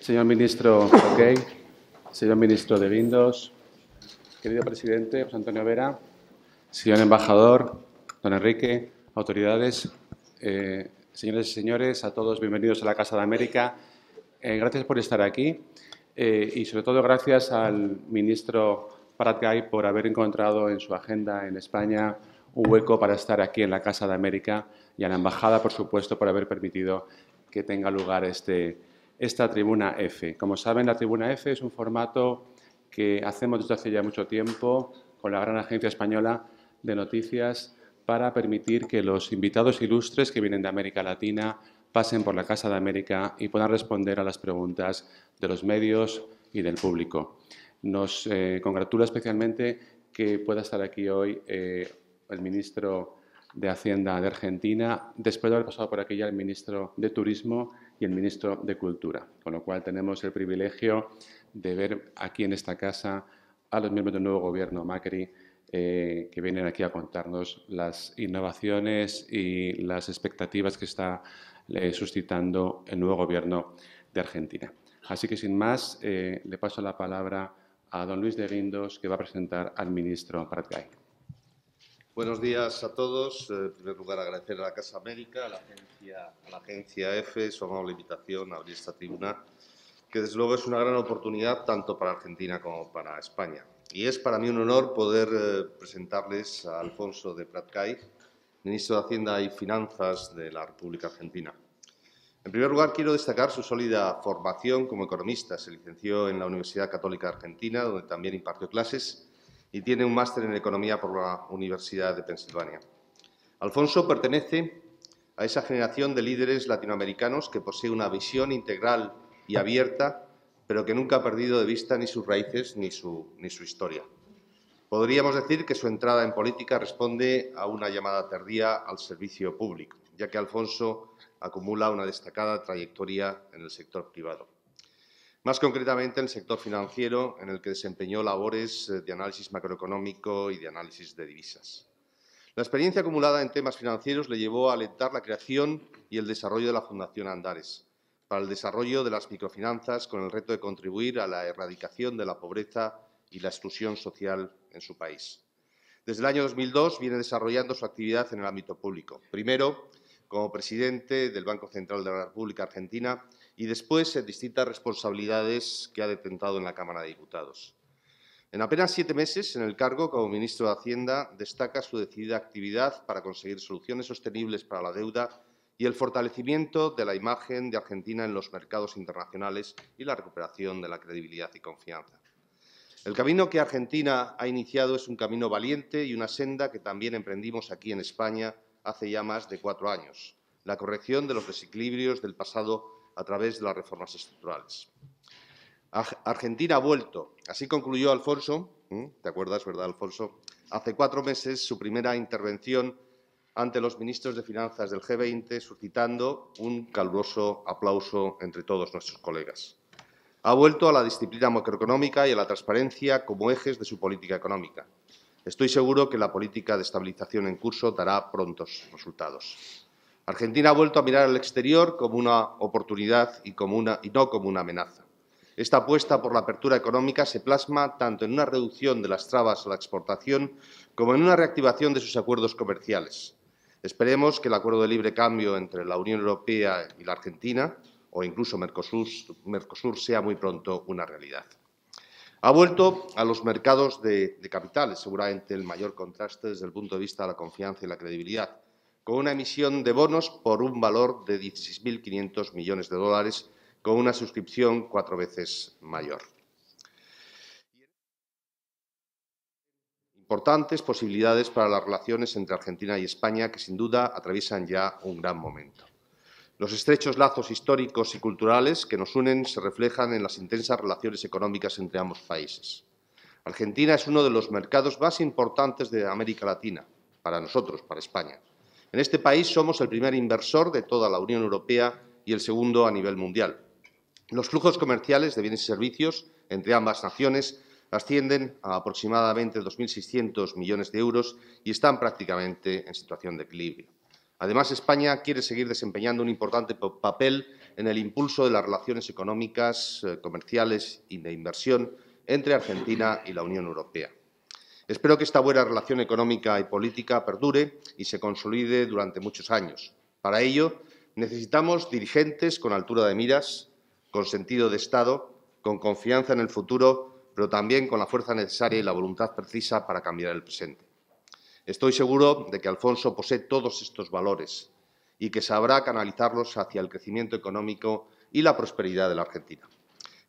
Señor ministro Roquey, señor ministro de Vindos, querido presidente José Antonio Vera, señor embajador, don Enrique, autoridades, eh, señores y señores, a todos bienvenidos a la Casa de América. Eh, gracias por estar aquí eh, y sobre todo gracias al ministro Paratgay por haber encontrado en su agenda en España un hueco para estar aquí en la Casa de América y a la Embajada, por supuesto, por haber permitido que tenga lugar este esta tribuna F. Como saben, la tribuna F es un formato que hacemos desde hace ya mucho tiempo con la gran agencia española de noticias para permitir que los invitados ilustres que vienen de América Latina pasen por la Casa de América y puedan responder a las preguntas de los medios y del público. Nos eh, congratula especialmente que pueda estar aquí hoy eh, el ministro de Hacienda de Argentina, después de haber pasado por aquí ya el ministro de Turismo y el ministro de Cultura, con lo cual tenemos el privilegio de ver aquí en esta casa a los miembros del nuevo gobierno Macri eh, que vienen aquí a contarnos las innovaciones y las expectativas que está eh, suscitando el nuevo gobierno de Argentina. Así que sin más, eh, le paso la palabra a don Luis de Guindos, que va a presentar al ministro Pratgay. Buenos días a todos. Eh, en primer lugar, agradecer a la Casa América, a la agencia, a la EFE, su amable invitación a abrir esta tribuna, que desde luego es una gran oportunidad tanto para Argentina como para España. Y es para mí un honor poder eh, presentarles a Alfonso de Pratcay, ministro de Hacienda y Finanzas de la República Argentina. En primer lugar, quiero destacar su sólida formación como economista. Se licenció en la Universidad Católica Argentina, donde también impartió clases y tiene un máster en Economía por la Universidad de Pensilvania. Alfonso pertenece a esa generación de líderes latinoamericanos que posee una visión integral y abierta, pero que nunca ha perdido de vista ni sus raíces ni su, historia. Podríamos decir que su entrada en política responde a una llamada tardía al servicio público, ya que Alfonso acumula una destacada trayectoria en el sector privado. Más concretamente, en el sector financiero, en el que desempeñó labores eh, de análisis macroeconómico y de análisis de divisas. La experiencia acumulada en temas financieros le llevó a alentar la creación y el desarrollo de la Fundación Andares para el desarrollo de las microfinanzas con el reto de contribuir a la erradicación de la pobreza y la exclusión social en su país. Desde el año 2002 viene desarrollando su actividad en el ámbito público. Primero, como presidente del Banco Central de la República Argentina y después en distintas responsabilidades que ha detentado en la Cámara de Diputados. En apenas siete meses en el cargo como ministro de Hacienda destaca su decidida actividad para conseguir soluciones sostenibles para la deuda y el fortalecimiento de la imagen de Argentina en los mercados internacionales y la recuperación de la credibilidad y confianza. El camino que Argentina ha iniciado es un camino valiente y una senda que también emprendimos aquí en España hace ya más de cuatro años, la corrección de los desequilibrios del pasado a través de las reformas estructurales. Argentina ha vuelto. Así concluyó Alfonso, ¿te acuerdas, verdad, Alfonso? Hace cuatro meses su primera intervención ante los ministros de Finanzas del G20, suscitando un caluroso aplauso entre todos nuestros colegas. Ha vuelto a la disciplina macroeconómica y a la transparencia como ejes de su política económica. Estoy seguro que la política de estabilización en curso dará prontos resultados. Argentina ha vuelto a mirar al exterior como una oportunidad y, no como una amenaza. Esta apuesta por la apertura económica se plasma tanto en una reducción de las trabas a la exportación como en una reactivación de sus acuerdos comerciales. Esperemos que el acuerdo de libre cambio entre la Unión Europea y la Argentina, o incluso Mercosur, sea muy pronto una realidad. Ha vuelto a los mercados de, de capitales, seguramente el mayor contraste desde el punto de vista de la confianza y la credibilidad con una emisión de bonos por un valor de 16.500 millones de dólares, con una suscripción cuatro veces mayor. Importantes posibilidades para las relaciones entre Argentina y España, que sin duda atraviesan ya un gran momento. Los estrechos lazos históricos y culturales que nos unen se reflejan en las intensas relaciones económicas entre ambos países. Argentina es uno de los mercados más importantes de América Latina, para nosotros, para España en este país somos el primer inversor de toda la Unión Europea y el segundo a nivel mundial. Los flujos comerciales de bienes y servicios entre ambas naciones ascienden a aproximadamente 2.600 millones de euros y están prácticamente en situación de equilibrio. Además, España quiere seguir desempeñando un importante papel en el impulso de las relaciones económicas, eh, comerciales y de inversión entre Argentina y la Unión Europea. Espero que esta buena relación económica y política perdure y se consolide durante muchos años. Para ello, necesitamos dirigentes con altura de miras, con sentido de Estado, con confianza en el futuro, pero también con la fuerza necesaria y la voluntad precisa para cambiar el presente. Estoy seguro de que Alfonso posee todos estos valores y que sabrá canalizarlos hacia el crecimiento económico y la prosperidad de la Argentina.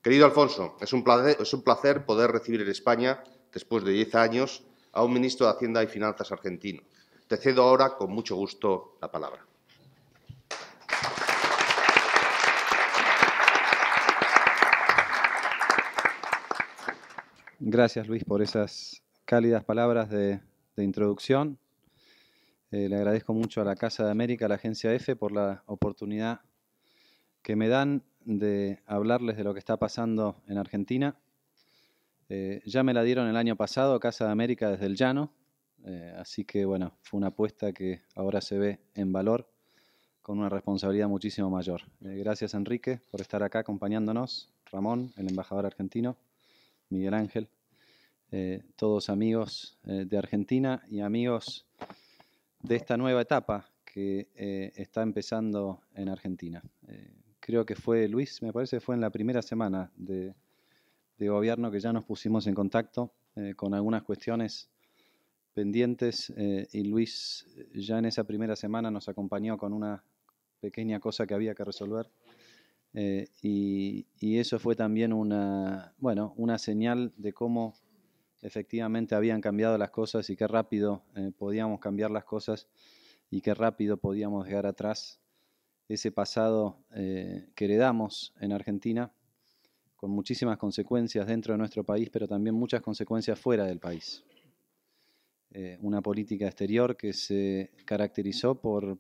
Querido Alfonso, es un placer, poder recibir en España después de 10 años, a un ministro de Hacienda y Finanzas argentino. Te cedo ahora con mucho gusto la palabra. Gracias, Luis, por esas cálidas palabras de, introducción. Eh, le agradezco mucho a la Casa de América, a la agencia EFE, por la oportunidad que me dan de hablarles de lo que está pasando en Argentina. Eh, ya me la dieron el año pasado, Casa de América desde el Llano, eh, así que bueno, fue una apuesta que ahora se ve en valor con una responsabilidad muchísimo mayor. Eh, gracias Enrique por estar acá acompañándonos, Ramón, el embajador argentino, Miguel Ángel, todos amigos de Argentina y amigos de esta nueva etapa que está empezando en Argentina. creo que fue Luis, me parece que fue en la primera semana de, de gobierno que ya nos pusimos en contacto eh, con algunas cuestiones pendientes eh, y Luis eh, ya en esa primera semana nos acompañó con una pequeña cosa que había que resolver y, eso fue también una, bueno, una señal de cómo efectivamente habían cambiado las cosas y qué rápido podíamos cambiar las cosas y qué rápido podíamos llegar atrás ese pasado que heredamos en Argentina con muchísimas consecuencias dentro de nuestro país, pero también muchas consecuencias fuera del país. Eh, una política exterior que se caracterizó por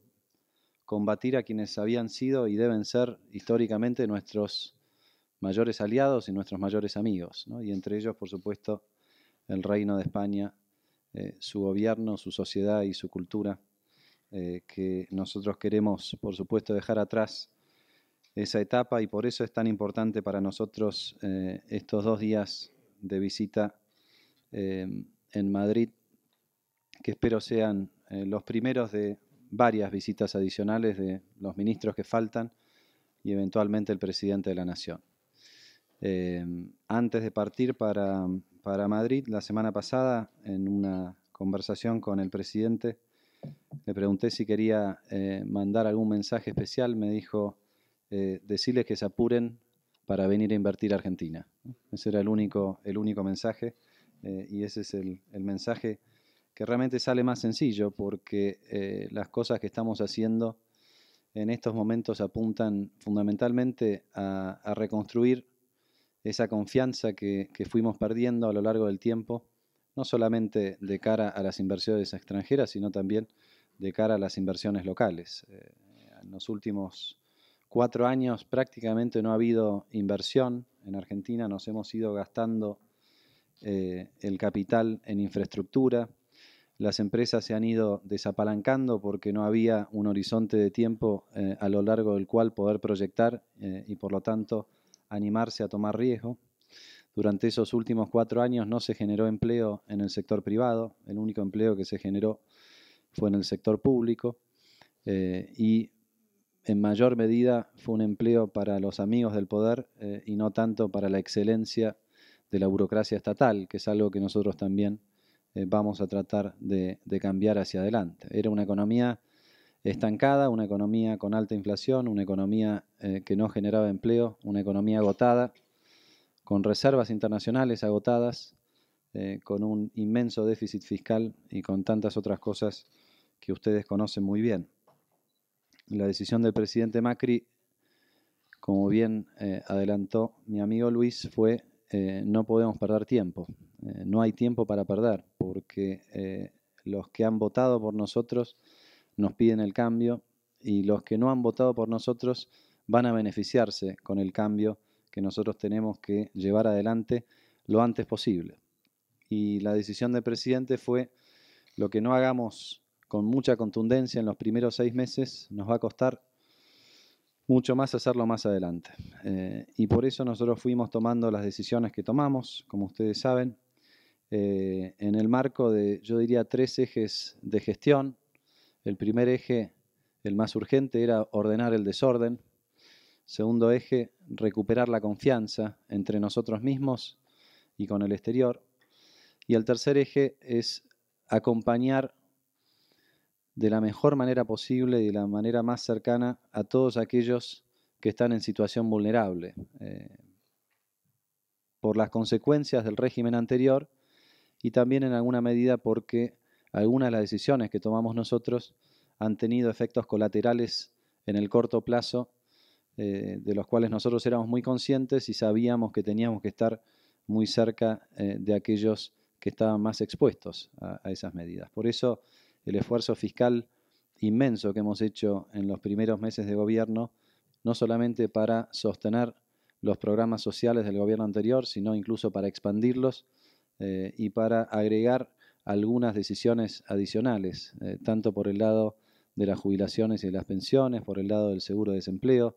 combatir a quienes habían sido y deben ser históricamente nuestros mayores aliados y nuestros mayores amigos, y entre ellos, por supuesto, el Reino de España, eh, su gobierno, su sociedad y su cultura, eh, que nosotros queremos, por supuesto, dejar atrás esa etapa y por eso es tan importante para nosotros eh, estos dos días de visita eh, en Madrid, que espero sean eh, los primeros de varias visitas adicionales de los ministros que faltan y eventualmente el presidente de la Nación. antes de partir para Madrid, la semana pasada, en una conversación con el presidente, le pregunté si quería mandar algún mensaje especial, me dijo, eh, decirles que se apuren para venir a invertir a Argentina. Ese era el único, el único mensaje eh, y ese es el, mensaje que realmente sale más sencillo porque eh, las cosas que estamos haciendo en estos momentos apuntan fundamentalmente a, reconstruir esa confianza que, que, fuimos perdiendo a lo largo del tiempo, no solamente de cara a las inversiones extranjeras, sino también de cara a las inversiones locales. en los últimos cuatro años prácticamente no ha habido inversión en Argentina, nos hemos ido gastando eh, el capital en infraestructura, las empresas se han ido desapalancando porque no había un horizonte de tiempo eh, a lo largo del cual poder proyectar eh, y por lo tanto animarse a tomar riesgo. Durante esos últimos cuatro años no se generó empleo en el sector privado, el único empleo que se generó fue en el sector público y en mayor medida fue un empleo para los amigos del poder eh, y no tanto para la excelencia de la burocracia estatal, que es algo que nosotros también eh, vamos a tratar de, cambiar hacia adelante. Era una economía estancada, una economía con alta inflación, una economía eh, que no generaba empleo, una economía agotada, con reservas internacionales agotadas, con un inmenso déficit fiscal y con tantas otras cosas que ustedes conocen muy bien la decisión del presidente Macri, como bien eh, adelantó mi amigo Luis, fue eh, no podemos perder tiempo, eh, no hay tiempo para perder, porque los que han votado por nosotros nos piden el cambio y los que no han votado por nosotros van a beneficiarse con el cambio que nosotros tenemos que llevar adelante lo antes posible. Y la decisión del presidente fue lo que no hagamos con mucha contundencia en los primeros seis meses, nos va a costar mucho más hacerlo más adelante. Eh, y por eso nosotros fuimos tomando las decisiones que tomamos, como ustedes saben, eh, en el marco de, yo diría, tres ejes de gestión. El primer eje, el más urgente, era ordenar el desorden. Segundo eje, recuperar la confianza entre nosotros mismos y con el exterior. Y el tercer eje es acompañar de la mejor manera posible y de la manera más cercana a todos aquellos que están en situación vulnerable. Eh, por las consecuencias del régimen anterior y también en alguna medida porque algunas de las decisiones que tomamos nosotros han tenido efectos colaterales en el corto plazo, eh, de los cuales nosotros éramos muy conscientes y sabíamos que teníamos que estar muy cerca eh, de aquellos que estaban más expuestos a, a esas medidas. Por eso el esfuerzo fiscal inmenso que hemos hecho en los primeros meses de gobierno, no solamente para sostener los programas sociales del gobierno anterior, sino incluso para expandirlos eh, y para agregar algunas decisiones adicionales, eh, tanto por el lado de las jubilaciones y de las pensiones, por el lado del seguro de desempleo,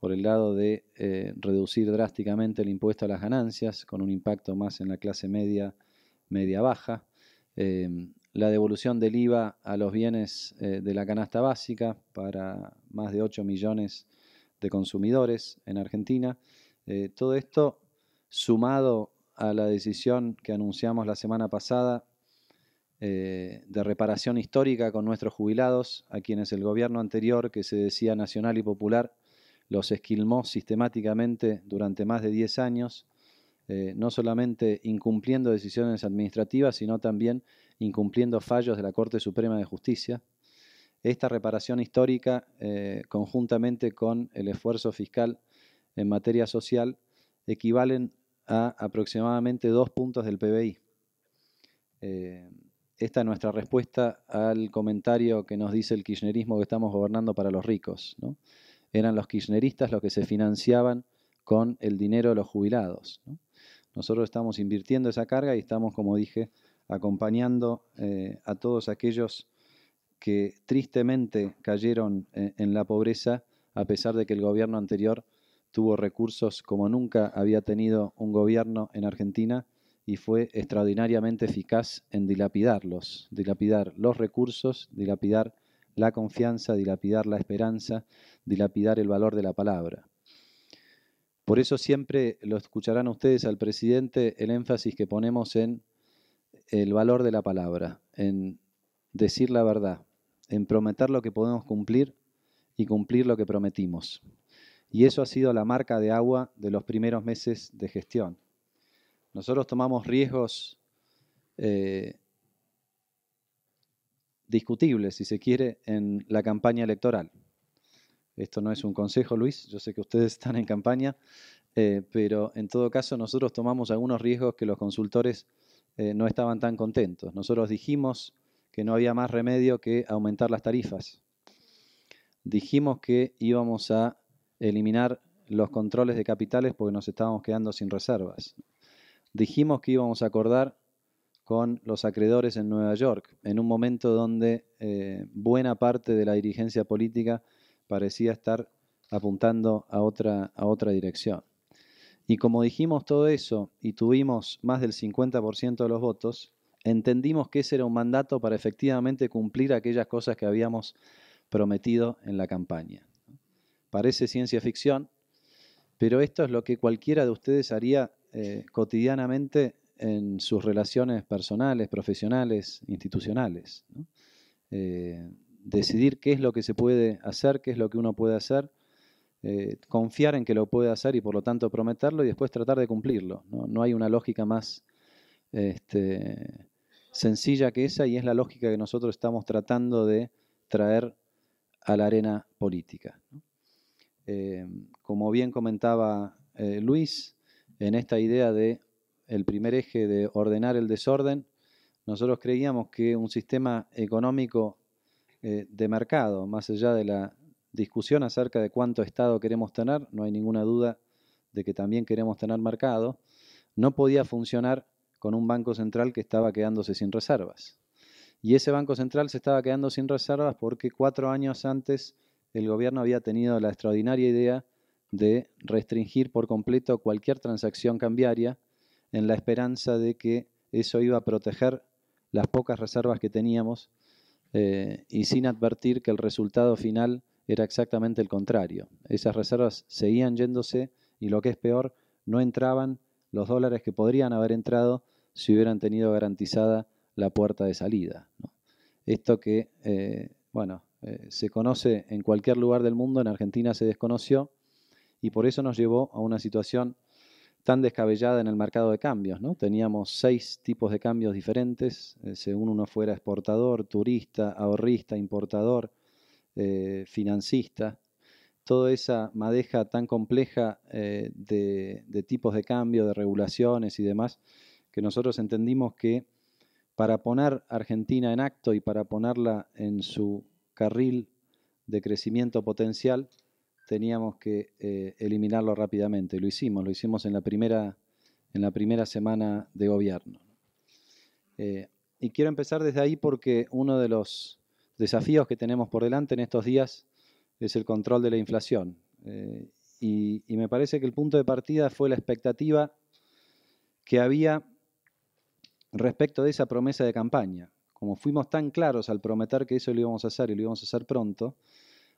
por el lado de eh, reducir drásticamente el impuesto a las ganancias, con un impacto más en la clase media, media baja, la devolución del IVA a los bienes eh, de la canasta básica para más de 8 millones de consumidores en Argentina. Eh, todo esto sumado a la decisión que anunciamos la semana pasada eh, de reparación histórica con nuestros jubilados, a quienes el gobierno anterior, que se decía nacional y popular, los esquilmó sistemáticamente durante más de 10 años, no solamente incumpliendo decisiones administrativas, sino también incumpliendo fallos de la Corte Suprema de Justicia. Esta reparación histórica, eh, conjuntamente con el esfuerzo fiscal en materia social, equivalen a aproximadamente dos puntos del PBI. Eh, esta es nuestra respuesta al comentario que nos dice el kirchnerismo que estamos gobernando para los ricos. ¿no? Eran los kirchneristas los que se financiaban con el dinero de los jubilados. Nosotros estamos invirtiendo esa carga y estamos, como dije, acompañando eh, a todos aquellos que tristemente cayeron eh, en la pobreza, a pesar de que el gobierno anterior tuvo recursos como nunca había tenido un gobierno en Argentina y fue extraordinariamente eficaz en dilapidarlos, dilapidar los recursos, dilapidar la confianza, dilapidar la esperanza, dilapidar el valor de la palabra. Por eso siempre lo escucharán ustedes al presidente el énfasis que ponemos en el valor de la palabra, en decir la verdad, en prometer lo que podemos cumplir y cumplir lo que prometimos. Y eso ha sido la marca de agua de los primeros meses de gestión. Nosotros tomamos riesgos eh, discutibles, si se quiere, en la campaña electoral. Esto no es un consejo, Luis, yo sé que ustedes están en campaña, eh, pero en todo caso nosotros tomamos algunos riesgos que los consultores eh, no estaban tan contentos. Nosotros dijimos que no había más remedio que aumentar las tarifas. Dijimos que íbamos a eliminar los controles de capitales porque nos estábamos quedando sin reservas. Dijimos que íbamos a acordar con los acreedores en Nueva York, en un momento donde eh, buena parte de la dirigencia política parecía estar apuntando a otra, a otra dirección. Y como dijimos todo eso y tuvimos más del 50% de los votos, entendimos que ese era un mandato para efectivamente cumplir aquellas cosas que habíamos prometido en la campaña. Parece ciencia ficción, pero esto es lo que cualquiera de ustedes haría eh, cotidianamente en sus relaciones personales, profesionales, institucionales. Eh, decidir qué es lo que se puede hacer, qué es lo que uno puede hacer eh, confiar en que lo puede hacer y por lo tanto prometerlo y después tratar de cumplirlo. No, hay una lógica más este, sencilla que esa y es la lógica que nosotros estamos tratando de traer a la arena política. Eh, como bien comentaba eh, Luis, en esta idea de el primer eje de ordenar el desorden, nosotros creíamos que un sistema económico de mercado, más allá de la discusión acerca de cuánto Estado queremos tener, no hay ninguna duda de que también queremos tener mercado, no podía funcionar con un banco central que estaba quedándose sin reservas. Y ese banco central se estaba quedando sin reservas porque cuatro años antes el gobierno había tenido la extraordinaria idea de restringir por completo cualquier transacción cambiaria en la esperanza de que eso iba a proteger las pocas reservas que teníamos eh, y sin advertir que el resultado final era exactamente el contrario. Esas reservas seguían yéndose y lo que es peor, no entraban los dólares que podrían haber entrado si hubieran tenido garantizada la puerta de salida. Esto que, eh, bueno, eh, se conoce en cualquier lugar del mundo, en Argentina se desconoció y por eso nos llevó a una situación tan descabellada en el mercado de cambios. ¿no? Teníamos seis tipos de cambios diferentes, eh, según uno fuera exportador, turista, ahorrista, importador, eh, financista, toda esa madeja tan compleja eh, de, tipos de cambio, de regulaciones y demás, que nosotros entendimos que para poner Argentina en acto y para ponerla en su carril de crecimiento potencial, teníamos que eh, eliminarlo rápidamente. Lo hicimos, lo hicimos en la primera, en la primera semana de gobierno. y quiero empezar desde ahí porque uno de los desafíos que tenemos por delante en estos días es el control de la inflación. Eh, y, me parece que el punto de partida fue la expectativa que había respecto de esa promesa de campaña. Como fuimos tan claros al prometer que eso lo íbamos a hacer y lo íbamos a hacer pronto,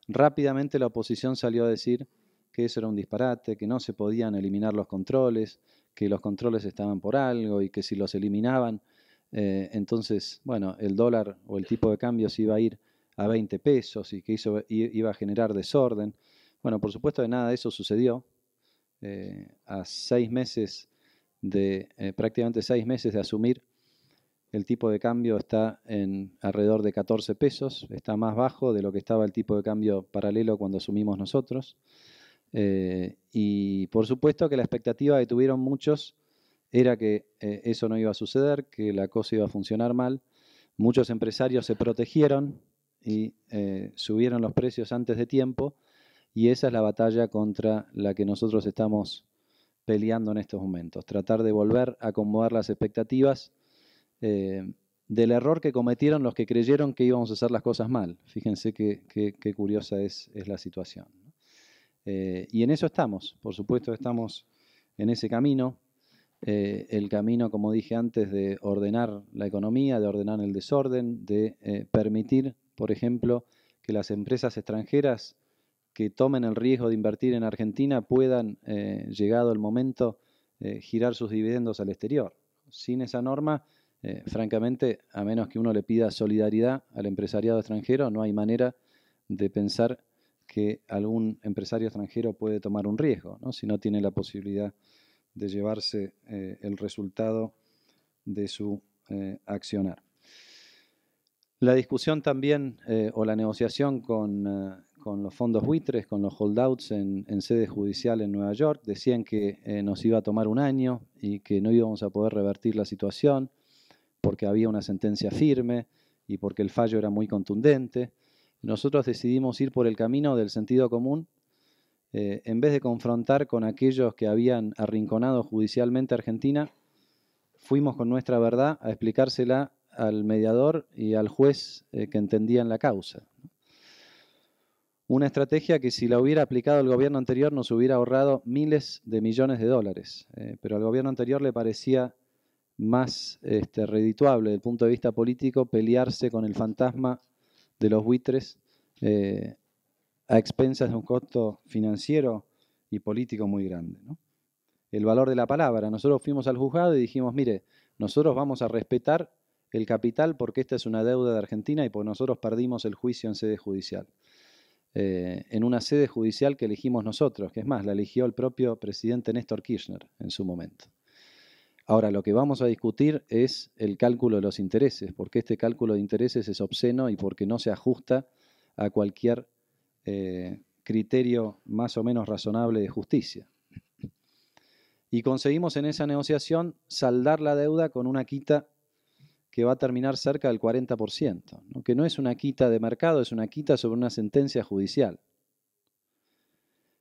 rápidamente la oposición salió a decir que eso era un disparate, que no se podían eliminar los controles, que los controles estaban por algo y que si los eliminaban eh, entonces, bueno, el dólar o el tipo de cambio se iba a ir a 20 pesos y que hizo, iba a generar desorden. Bueno, por supuesto de nada de eso sucedió. Eh, a seis meses de, eh, prácticamente seis meses de asumir, el tipo de cambio está en alrededor de 14 pesos, está más bajo de lo que estaba el tipo de cambio paralelo cuando asumimos nosotros. y por supuesto que la expectativa que tuvieron muchos era que eh, eso no iba a suceder, que la cosa iba a funcionar mal. Muchos empresarios se protegieron y eh, subieron los precios antes de tiempo y esa es la batalla contra la que nosotros estamos peleando en estos momentos, tratar de volver a acomodar las expectativas eh, del error que cometieron los que creyeron que íbamos a hacer las cosas mal. Fíjense qué, curiosa es, la situación. y en eso estamos, por supuesto estamos en ese camino. Eh, el camino, como dije antes, de ordenar la economía, de ordenar el desorden, de eh, permitir, por ejemplo, que las empresas extranjeras que tomen el riesgo de invertir en Argentina puedan, eh, llegado el momento, girar sus dividendos al exterior. Sin esa norma, francamente, a menos que uno le pida solidaridad al empresariado extranjero, no hay manera de pensar que algún empresario extranjero puede tomar un riesgo, si no tiene la posibilidad de llevarse eh, el resultado de su eh, accionar. La discusión también eh, o la negociación con, los fondos buitres, con los holdouts en sede judicial en Nueva York, decían que nos iba a tomar un año y que no íbamos a poder revertir la situación porque había una sentencia firme y porque el fallo era muy contundente. Nosotros decidimos ir por el camino del sentido común eh, en vez de confrontar con aquellos que habían arrinconado judicialmente a Argentina, fuimos con nuestra verdad a explicársela al mediador y al juez eh, que entendían la causa. Una estrategia que si la hubiera aplicado el gobierno anterior nos hubiera ahorrado miles de millones de dólares, eh, pero al gobierno anterior le parecía más este, redituable desde el punto de vista político pelearse con el fantasma de los buitres a expensas de un costo financiero y político muy grande. El valor de la palabra. Nosotros fuimos al juzgado y dijimos, mire, nosotros vamos a respetar el capital porque esta es una deuda de Argentina y porque nosotros perdimos el juicio en sede judicial. Eh, en una sede judicial que elegimos nosotros, que es más, la eligió el propio presidente Néstor Kirchner en su momento. Ahora, lo que vamos a discutir es el cálculo de los intereses, porque este cálculo de intereses es obsceno y porque no se ajusta a cualquier eh, criterio más o menos razonable de justicia. Y conseguimos en esa negociación saldar la deuda con una quita que va a terminar cerca del 40%, que no es una quita de mercado, es una quita sobre una sentencia judicial,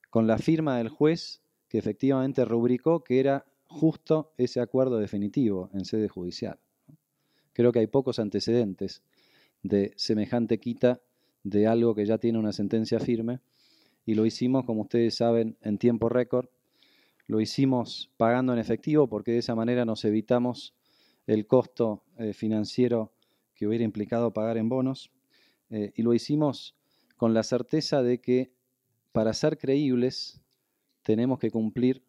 con la firma del juez que efectivamente rubricó que era justo ese acuerdo definitivo en sede judicial. Creo que hay pocos antecedentes de semejante quita de algo que ya tiene una sentencia firme y lo hicimos, como ustedes saben, en tiempo récord. Lo hicimos pagando en efectivo porque de esa manera nos evitamos el costo eh, financiero que hubiera implicado pagar en bonos eh, y lo hicimos con la certeza de que para ser creíbles tenemos que cumplir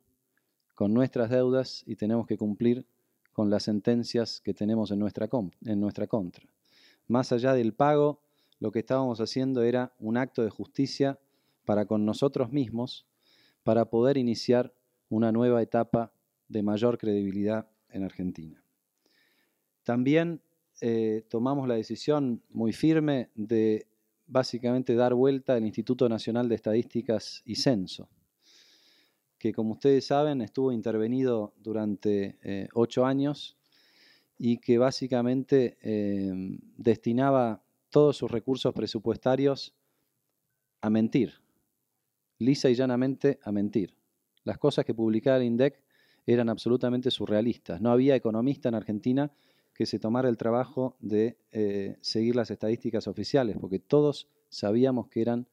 con nuestras deudas y tenemos que cumplir con las sentencias que tenemos en nuestra, en nuestra contra. Más allá del pago lo que estábamos haciendo era un acto de justicia para con nosotros mismos, para poder iniciar una nueva etapa de mayor credibilidad en Argentina. También eh, tomamos la decisión muy firme de básicamente dar vuelta al Instituto Nacional de Estadísticas y Censo, que como ustedes saben estuvo intervenido durante eh, ocho años y que básicamente eh, destinaba todos sus recursos presupuestarios a mentir, lisa y llanamente a mentir. Las cosas que publicaba el INDEC eran absolutamente surrealistas. No había economista en Argentina que se tomara el trabajo de eh, seguir las estadísticas oficiales, porque todos sabíamos que eran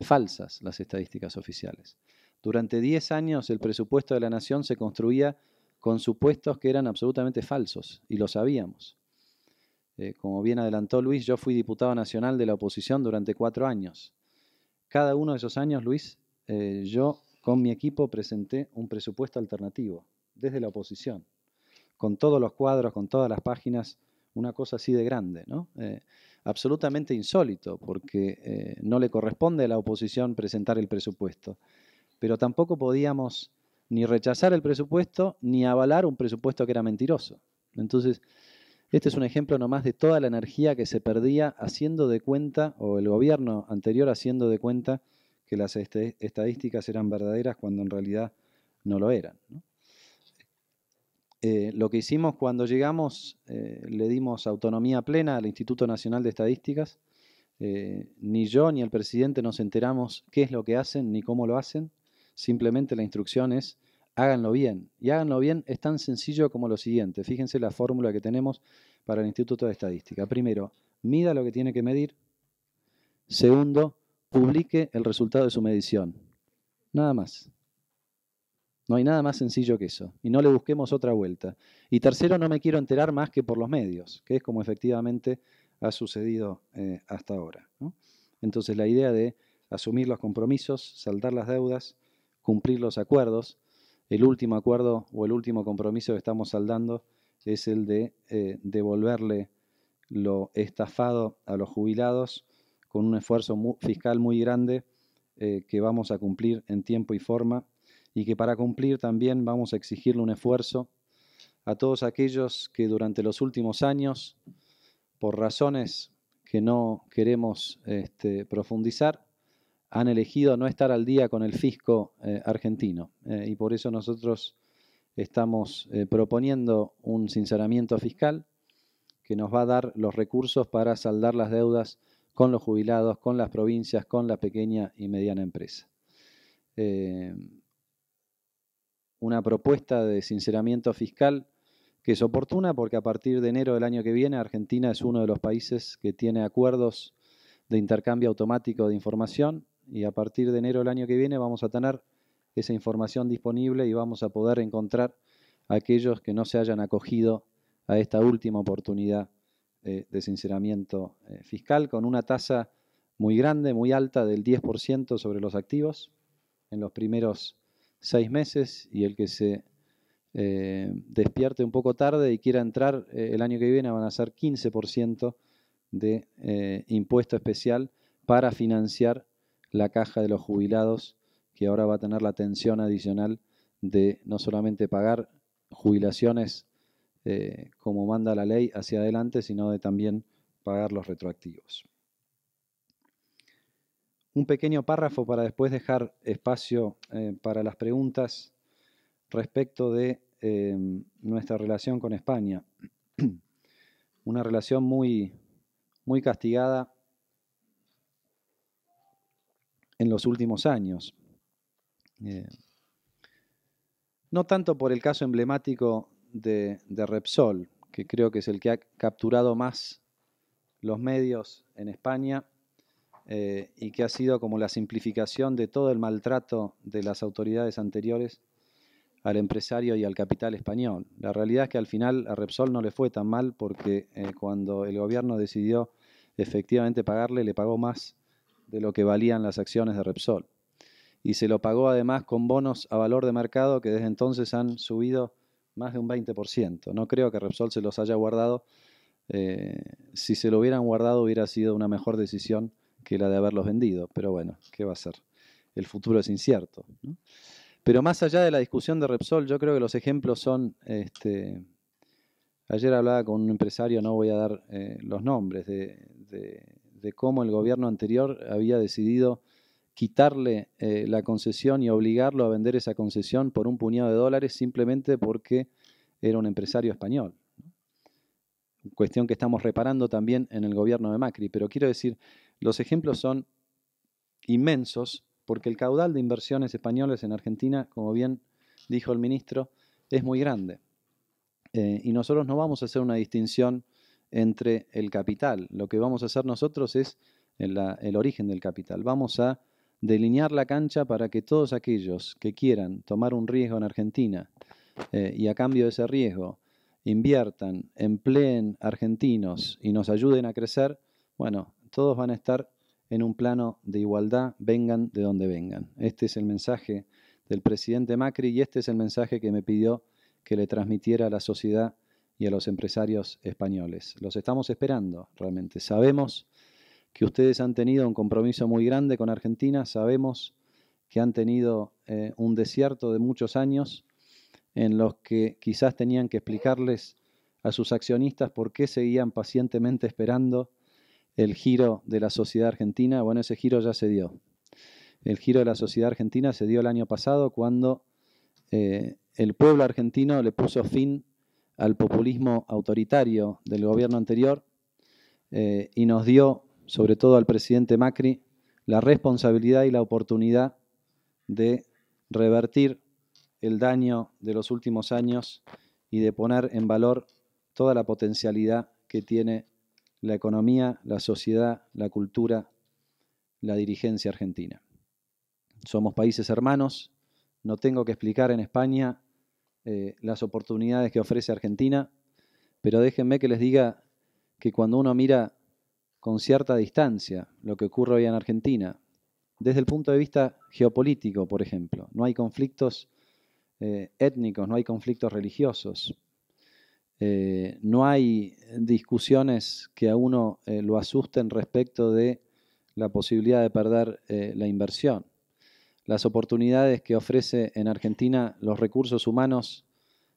falsas las estadísticas oficiales. Durante 10 años el presupuesto de la nación se construía con supuestos que eran absolutamente falsos, y lo sabíamos. Eh, como bien adelantó Luis, yo fui diputado nacional de la oposición durante cuatro años. Cada uno de esos años, Luis, eh, yo con mi equipo presenté un presupuesto alternativo desde la oposición, con todos los cuadros, con todas las páginas, una cosa así de grande, ¿no? Eh, absolutamente insólito, porque no le corresponde a la oposición presentar el presupuesto, pero tampoco podíamos ni rechazar el presupuesto ni avalar un presupuesto que era mentiroso. Entonces, este es un ejemplo nomás de toda la energía que se perdía haciendo de cuenta, o el gobierno anterior haciendo de cuenta, que las este, estadísticas eran verdaderas cuando en realidad no lo eran. Eh, lo que hicimos cuando llegamos, eh, le dimos autonomía plena al Instituto Nacional de Estadísticas. Eh, ni yo ni el presidente nos enteramos qué es lo que hacen ni cómo lo hacen. Simplemente la instrucción es háganlo bien. Y háganlo bien es tan sencillo como lo siguiente. Fíjense la fórmula que tenemos para el Instituto de Estadística. Primero, mida lo que tiene que medir. Segundo, publique el resultado de su medición. Nada más. No hay nada más sencillo que eso. Y no le busquemos otra vuelta. Y tercero, no me quiero enterar más que por los medios, que es como efectivamente ha sucedido eh, hasta ahora. Entonces la idea de asumir los compromisos, saldar las deudas, cumplir los acuerdos, el último acuerdo o el último compromiso que estamos saldando es el de eh, devolverle lo estafado a los jubilados con un esfuerzo fiscal muy grande eh, que vamos a cumplir en tiempo y forma y que para cumplir también vamos a exigirle un esfuerzo a todos aquellos que durante los últimos años, por razones que no queremos este, profundizar, han elegido no estar al día con el fisco eh, argentino. Eh, y por eso nosotros estamos eh, proponiendo un sinceramiento fiscal que nos va a dar los recursos para saldar las deudas con los jubilados, con las provincias, con la pequeña y mediana empresa. una propuesta de sinceramiento fiscal que es oportuna porque a partir de enero del año que viene Argentina es uno de los países que tiene acuerdos de intercambio automático de información y a partir de enero del año que viene vamos a tener esa información disponible y vamos a poder encontrar a aquellos que no se hayan acogido a esta última oportunidad de sinceramiento eh, fiscal con una tasa muy grande, muy alta del 10% sobre los activos en los primeros seis meses y el que se eh, despierte un poco tarde y quiera entrar eh, el año que viene van a ser 15% de impuesto especial para financiar la caja de los jubilados, que ahora va a tener la tensión adicional de no solamente pagar jubilaciones eh, como manda la ley hacia adelante, sino de también pagar los retroactivos. Un pequeño párrafo para después dejar espacio eh, para las preguntas respecto de eh, nuestra relación con España. Una relación muy, muy castigada en los últimos años. Eh, no tanto por el caso emblemático de, Repsol, que creo que es el que ha capturado más los medios en España eh, y que ha sido como la simplificación de todo el maltrato de las autoridades anteriores al empresario y al capital español. La realidad es que al final a Repsol no le fue tan mal porque eh, cuando el gobierno decidió efectivamente pagarle, le pagó más de lo que valían las acciones de Repsol. Y se lo pagó además con bonos a valor de mercado que desde entonces han subido más de un 20%. No creo que Repsol se los haya guardado. Eh, si se lo hubieran guardado hubiera sido una mejor decisión que la de haberlos vendido. Pero bueno, ¿qué va a ser? El futuro es incierto. Pero más allá de la discusión de Repsol, yo creo que los ejemplos son... Este, ayer hablaba con un empresario, no voy a dar eh, los nombres, de de cómo el gobierno anterior había decidido quitarle eh, la concesión y obligarlo a vender esa concesión por un puñado de dólares simplemente porque era un empresario español. Cuestión que estamos reparando también en el gobierno de Macri. Pero quiero decir, los ejemplos son inmensos porque el caudal de inversiones españoles en Argentina, como bien dijo el ministro, es muy grande. Eh, y nosotros no vamos a hacer una distinción entre el capital. Lo que vamos a hacer nosotros es el, origen del capital. Vamos a delinear la cancha para que todos aquellos que quieran tomar un riesgo en Argentina eh, y a cambio de ese riesgo inviertan, empleen argentinos y nos ayuden a crecer, bueno, todos van a estar en un plano de igualdad, vengan de donde vengan. Este es el mensaje del presidente Macri y este es el mensaje que me pidió que le transmitiera a la sociedad y a los empresarios españoles. Los estamos esperando, realmente. Sabemos que ustedes han tenido un compromiso muy grande con Argentina, sabemos que han tenido eh, un desierto de muchos años en los que quizás tenían que explicarles a sus accionistas por qué seguían pacientemente esperando el giro de la sociedad argentina. Bueno, ese giro ya se dio. El giro de la sociedad argentina se dio el año pasado cuando eh, el pueblo argentino le puso fin al populismo autoritario del gobierno anterior eh, y nos dio, sobre todo al presidente Macri, la responsabilidad y la oportunidad de revertir el daño de los últimos años y de poner en valor toda la potencialidad que tiene la economía, la sociedad, la cultura, la dirigencia argentina. Somos países hermanos, no tengo que explicar en España eh, las oportunidades que ofrece Argentina, pero déjenme que les diga que cuando uno mira con cierta distancia lo que ocurre hoy en Argentina, desde el punto de vista geopolítico, por ejemplo, no hay conflictos eh, étnicos, no hay conflictos religiosos, eh, no hay discusiones que a uno lo asusten respecto de la posibilidad de perder la inversión las oportunidades que ofrece en Argentina los recursos humanos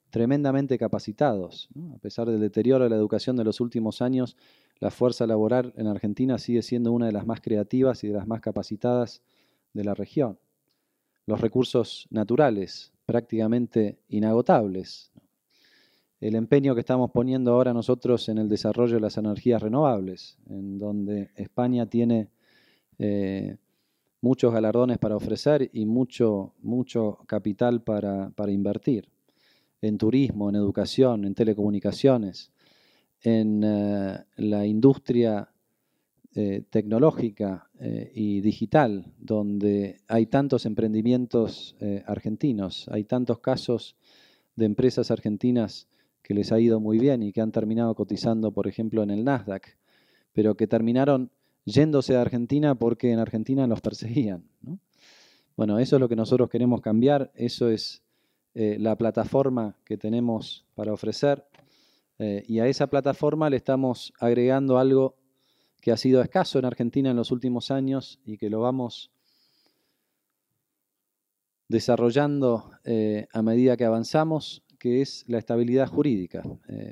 tremendamente capacitados. A pesar del deterioro de la educación de los últimos años, la fuerza laboral en Argentina sigue siendo una de las más creativas y de las más capacitadas de la región. Los recursos naturales, prácticamente inagotables. El empeño que estamos poniendo ahora nosotros en el desarrollo de las energías renovables, en donde España tiene... Eh, muchos galardones para ofrecer y mucho, mucho capital para, invertir en turismo, en educación, en telecomunicaciones, en eh, la industria eh, tecnológica eh, y digital, donde hay tantos emprendimientos argentinos, hay tantos casos de empresas argentinas que les ha ido muy bien y que han terminado cotizando, por ejemplo, en el Nasdaq, pero que terminaron yéndose a Argentina porque en Argentina los perseguían. Bueno, eso es lo que nosotros queremos cambiar, eso es eh, la plataforma que tenemos para ofrecer eh, y a esa plataforma le estamos agregando algo que ha sido escaso en Argentina en los últimos años y que lo vamos desarrollando eh, a medida que avanzamos, que es la estabilidad jurídica.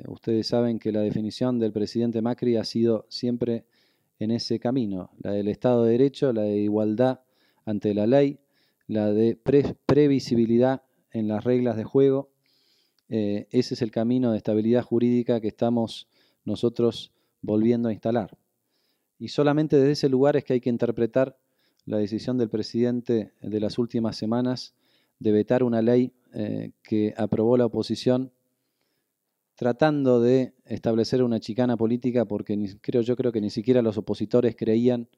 ustedes saben que la definición del presidente Macri ha sido siempre en ese camino, la del Estado de Derecho, la de igualdad ante la ley, la de previsibilidad en las reglas de juego. Eh, ese es el camino de estabilidad jurídica que estamos nosotros volviendo a instalar. Y solamente desde ese lugar es que hay que interpretar la decisión del presidente de las últimas semanas de vetar una ley eh, que aprobó la oposición tratando de establecer una chicana política porque creo, yo creo que ni siquiera los opositores creían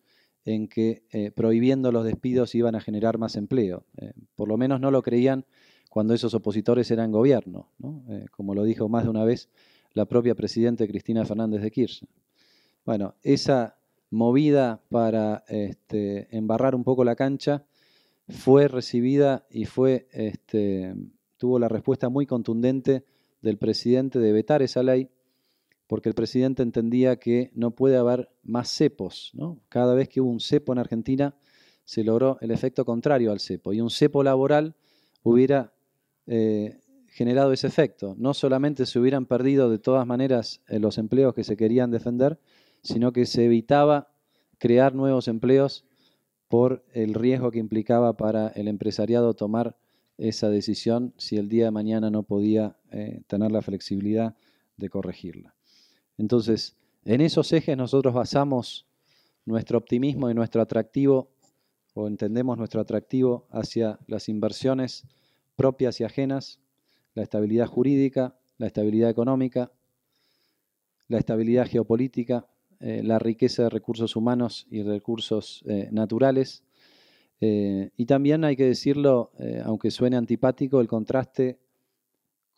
en que eh, prohibiendo los despidos iban a generar más empleo. Eh, por lo menos no lo creían cuando esos opositores eran gobierno, eh, como lo dijo más de una vez la propia presidenta Cristina Fernández de Kirchner. Bueno, esa movida para este, embarrar un poco la cancha fue recibida y fue, este, tuvo la respuesta muy contundente del presidente de vetar esa ley, porque el presidente entendía que no puede haber más cepos. Cada vez que hubo un cepo en Argentina, se logró el efecto contrario al cepo. Y un cepo laboral hubiera eh, generado ese efecto. No solamente se hubieran perdido de todas maneras eh, los empleos que se querían defender, sino que se evitaba crear nuevos empleos por el riesgo que implicaba para el empresariado tomar esa decisión si el día de mañana no podía eh, tener la flexibilidad de corregirla. Entonces, en esos ejes nosotros basamos nuestro optimismo y nuestro atractivo, o entendemos nuestro atractivo hacia las inversiones propias y ajenas, la estabilidad jurídica, la estabilidad económica, la estabilidad geopolítica, eh, la riqueza de recursos humanos y recursos eh, naturales. y también hay que decirlo, aunque suene antipático, el contraste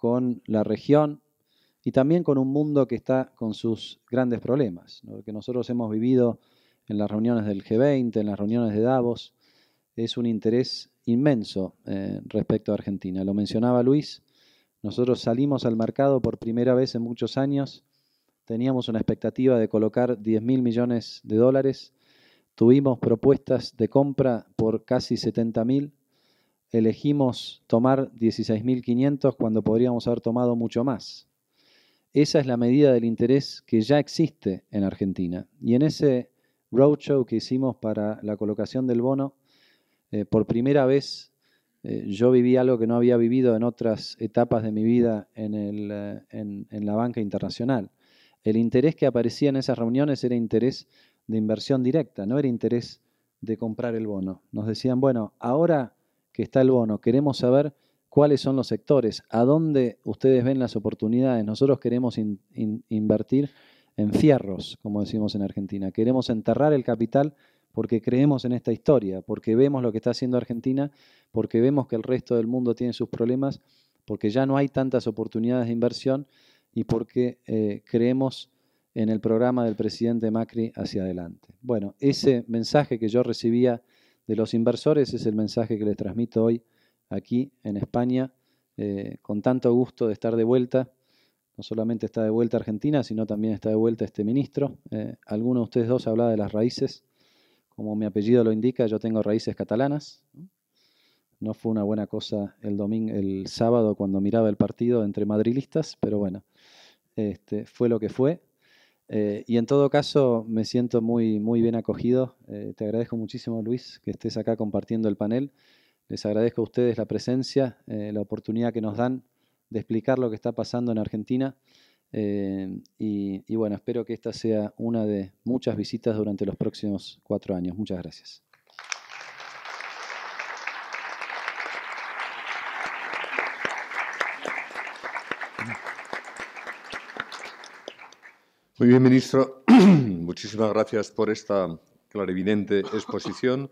con la región y también con un mundo que está con sus grandes problemas. Lo que nosotros hemos vivido en las reuniones del G20, en las reuniones de Davos, es un interés inmenso eh, respecto a Argentina. Lo mencionaba Luis, nosotros salimos al mercado por primera vez en muchos años, teníamos una expectativa de colocar 10 mil millones de dólares, tuvimos propuestas de compra por casi 70 mil elegimos tomar 16.500 cuando podríamos haber tomado mucho más. Esa es la medida del interés que ya existe en Argentina. Y en ese roadshow que hicimos para la colocación del bono, eh, por primera vez eh, yo viví algo que no había vivido en otras etapas de mi vida eh, en la banca internacional. El interés que aparecía en esas reuniones era interés de inversión directa, no era interés de comprar el bono. Nos decían, bueno, ahora que está el bono. Queremos saber cuáles son los sectores, a dónde ustedes ven las oportunidades. Nosotros queremos invertir en fierros, como decimos en Argentina. Queremos enterrar el capital porque creemos en esta historia, porque vemos lo que está haciendo Argentina, porque vemos que el resto del mundo tiene sus problemas, porque ya no hay tantas oportunidades de inversión y porque eh, creemos en el programa del presidente Macri hacia adelante. Bueno, ese mensaje que yo recibía de los inversores es el mensaje que les transmito hoy aquí en España, eh, con tanto gusto de estar de vuelta. No solamente está de vuelta Argentina, sino también está de vuelta este ministro. Eh, alguno de ustedes dos hablaba de las raíces. Como mi apellido lo indica, yo tengo raíces catalanas. No fue una buena cosa el, domingo, el sábado cuando miraba el partido entre madrilistas, pero bueno, este, fue lo que fue. Eh, y en todo caso, me siento muy, muy bien acogido. Eh, te agradezco muchísimo, Luis, que estés acá compartiendo el panel. Les agradezco a ustedes la presencia, eh, la oportunidad que nos dan de explicar lo que está pasando en Argentina. y bueno, espero que esta sea una de muchas visitas durante los próximos cuatro años. Muchas gracias. Muy bien, ministro. Muchísimas gracias por esta clarividente exposición.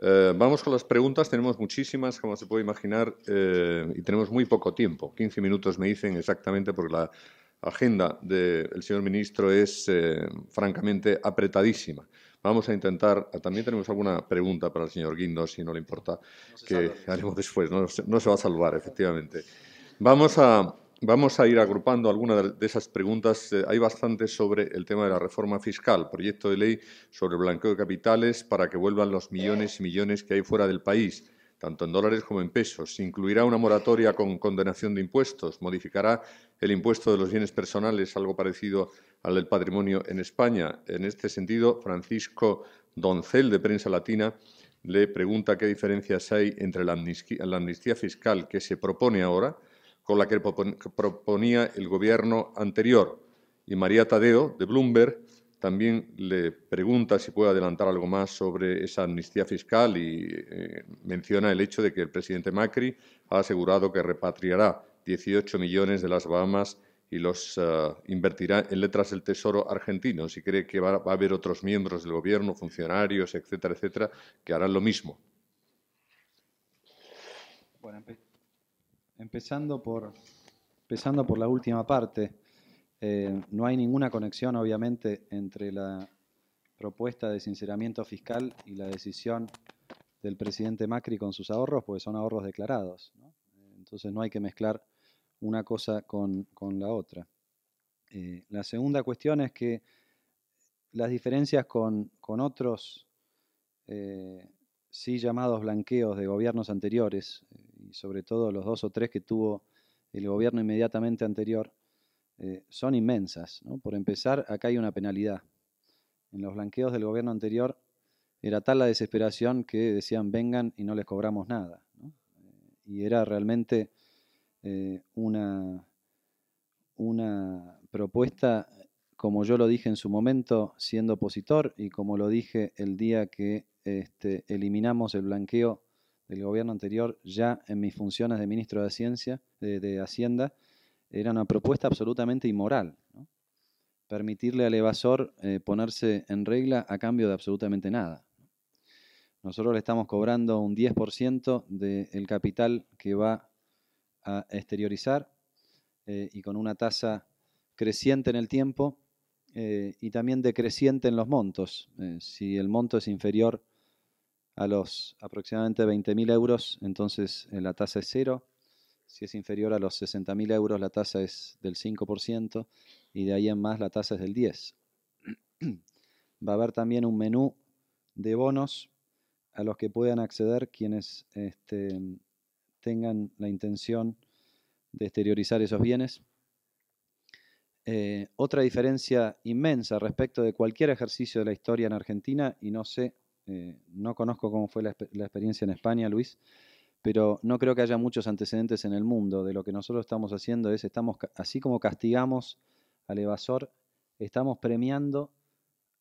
Eh, vamos con las preguntas. Tenemos muchísimas, como se puede imaginar, eh, y tenemos muy poco tiempo. 15 minutos me dicen exactamente porque la agenda del señor ministro es, eh, francamente, apretadísima. Vamos a intentar. Ah, también tenemos alguna pregunta para el señor Guindo, si no le importa, que haremos después. No, no se va a salvar, efectivamente. Vamos a Vamos a ir agrupando algunas de esas preguntas. Eh, hay bastantes sobre el tema de la reforma fiscal, proyecto de ley sobre el blanqueo de capitales para que vuelvan los millones y millones que hay fuera del país, tanto en dólares como en pesos. incluirá una moratoria con condenación de impuestos. Modificará el impuesto de los bienes personales, algo parecido al del patrimonio en España. En este sentido, Francisco Doncel, de Prensa Latina, le pregunta qué diferencias hay entre la amnistía fiscal que se propone ahora con la que proponía el gobierno anterior. Y María Tadeo, de Bloomberg, también le pregunta si puede adelantar algo más sobre esa amnistía fiscal y eh, menciona el hecho de que el presidente Macri ha asegurado que repatriará 18 millones de las Bahamas y los eh, invertirá en letras del Tesoro argentino. Si cree que va, a haber otros miembros del gobierno, funcionarios, etcétera, etcétera, que harán lo mismo empezando por, empezando por la última parte, eh, no hay ninguna conexión, obviamente, entre la propuesta de sinceramiento fiscal y la decisión del presidente Macri con sus ahorros, porque son ahorros declarados. Entonces no hay que mezclar una cosa con, la otra. Eh, la segunda cuestión es que las diferencias con, otros eh, sí llamados blanqueos de gobiernos anteriores, y sobre todo los dos o tres que tuvo el gobierno inmediatamente anterior, eh, son inmensas. Por empezar, acá hay una penalidad. En los blanqueos del gobierno anterior era tal la desesperación que decían vengan y no les cobramos nada. Y era realmente eh, una, una propuesta, como yo lo dije en su momento, siendo opositor y como lo dije el día que este, eliminamos el blanqueo del gobierno anterior ya en mis funciones de ministro de, Ciencia, de, Hacienda, era una propuesta absolutamente inmoral. Permitirle al evasor eh, ponerse en regla a cambio de absolutamente nada. Nosotros le estamos cobrando un 10% del capital que va a exteriorizar eh, y con una tasa creciente en el tiempo eh, y también decreciente en los montos. si el monto es inferior a los aproximadamente 20.000 euros, entonces eh, la tasa es cero. Si es inferior a los 60.000 euros, la tasa es del 5% y de ahí en más la tasa es del 10%. Va a haber también un menú de bonos a los que puedan acceder quienes este, tengan la intención de exteriorizar esos bienes. Eh, otra diferencia inmensa respecto de cualquier ejercicio de la historia en Argentina, y no sé eh, no conozco cómo fue la, experiencia en España, Luis, pero no creo que haya muchos antecedentes en el mundo. De lo que nosotros estamos haciendo es, estamos, así como castigamos al evasor, estamos premiando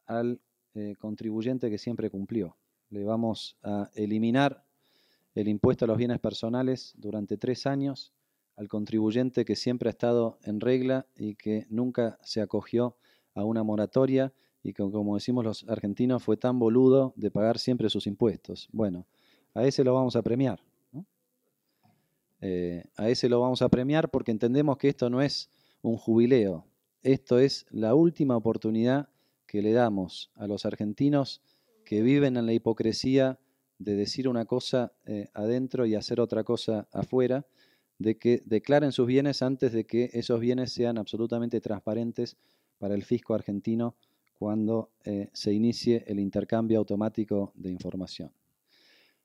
al eh, contribuyente que siempre cumplió. Le vamos a eliminar el impuesto a los bienes personales durante tres años al contribuyente que siempre ha estado en regla y que nunca se acogió a una moratoria y como decimos los argentinos, fue tan boludo de pagar siempre sus impuestos. Bueno, a ese lo vamos a premiar. ¿no? Eh, a ese lo vamos a premiar porque entendemos que esto no es un jubileo. Esto es la última oportunidad que le damos a los argentinos que viven en la hipocresía de decir una cosa eh, adentro y hacer otra cosa afuera, de que declaren sus bienes antes de que esos bienes sean absolutamente transparentes para el fisco argentino cuando eh, se inicie el intercambio automático de información.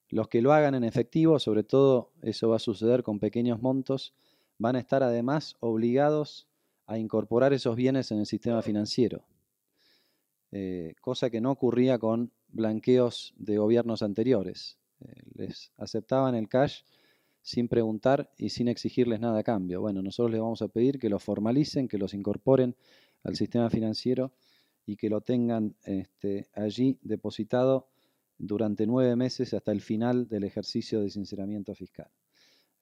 Los que lo hagan en efectivo, sobre todo eso va a suceder con pequeños montos, van a estar además obligados a incorporar esos bienes en el sistema financiero, eh, cosa que no ocurría con blanqueos de gobiernos anteriores. Eh, les aceptaban el cash sin preguntar y sin exigirles nada a cambio. Bueno, nosotros les vamos a pedir que los formalicen, que los incorporen al sistema financiero y que lo tengan este, allí depositado durante nueve meses hasta el final del ejercicio de sinceramiento fiscal.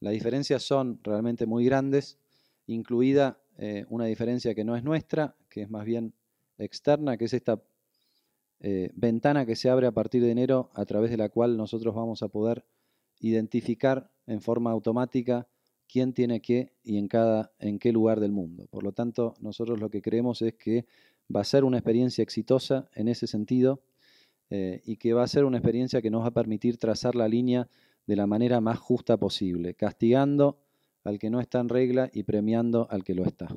Las diferencias son realmente muy grandes, incluida eh, una diferencia que no es nuestra, que es más bien externa, que es esta eh, ventana que se abre a partir de enero a través de la cual nosotros vamos a poder identificar en forma automática quién tiene qué y en, cada, en qué lugar del mundo. Por lo tanto, nosotros lo que creemos es que va a ser una experiencia exitosa en ese sentido eh, y que va a ser una experiencia que nos va a permitir trazar la línea de la manera más justa posible, castigando al que no está en regla y premiando al que lo está.